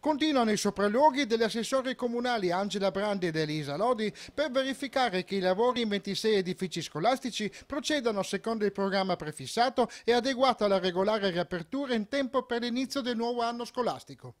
Continuano i sopralluoghi degli assessori comunali Angela Brandi ed Elisa Lodi per verificare che i lavori in 26 edifici scolastici procedano secondo il programma prefissato e adeguato alla regolare riapertura in tempo per l'inizio del nuovo anno scolastico.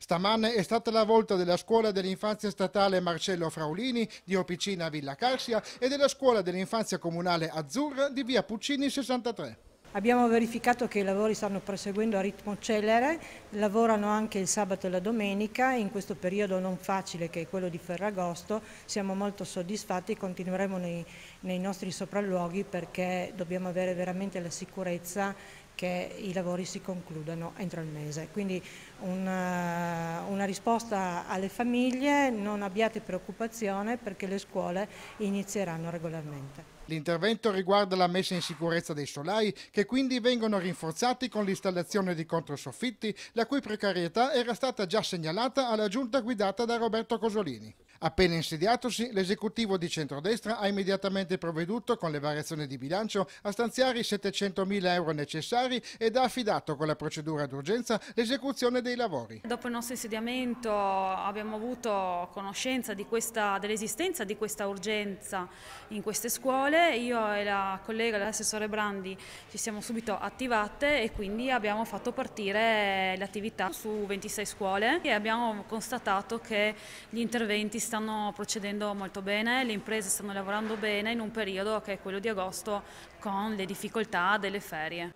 Stamane è stata la volta della scuola dell'infanzia statale Marcello Fraulini di Opicina Villa Carsia e della scuola dell'infanzia comunale Azzurra di via Puccini 63. Abbiamo verificato che i lavori stanno proseguendo a ritmo celere, lavorano anche il sabato e la domenica, in questo periodo non facile che è quello di Ferragosto, siamo molto soddisfatti, e continueremo nei, nei nostri sopralluoghi perché dobbiamo avere veramente la sicurezza che i lavori si concludano entro il mese. Quindi una, eh, una, risposta alle famiglie, non abbiate preoccupazione perché le scuole inizieranno regolarmente. L'intervento riguarda la messa in sicurezza dei solai, che quindi vengono rinforzati con l'installazione di controsoffitti, la cui precarietà era stata già segnalata alla giunta guidata da Roberto Cosolini. Appena insediatosi, l'esecutivo di centrodestra ha immediatamente provveduto con le variazioni di bilancio a stanziare i 700 mila euro necessari ed ha affidato con la procedura d'urgenza l'esecuzione dei lavori. Dopo il nostro insediamento abbiamo avuto conoscenza dell'esistenza di questa urgenza in queste scuole. Io e la collega, l'assessore Brandi, ci siamo subito attivate e quindi abbiamo fatto partire l'attività su 26 scuole e abbiamo constatato che gli interventi stanno procedendo molto bene, le imprese stanno lavorando bene in un periodo che è quello di agosto con le difficoltà delle ferie.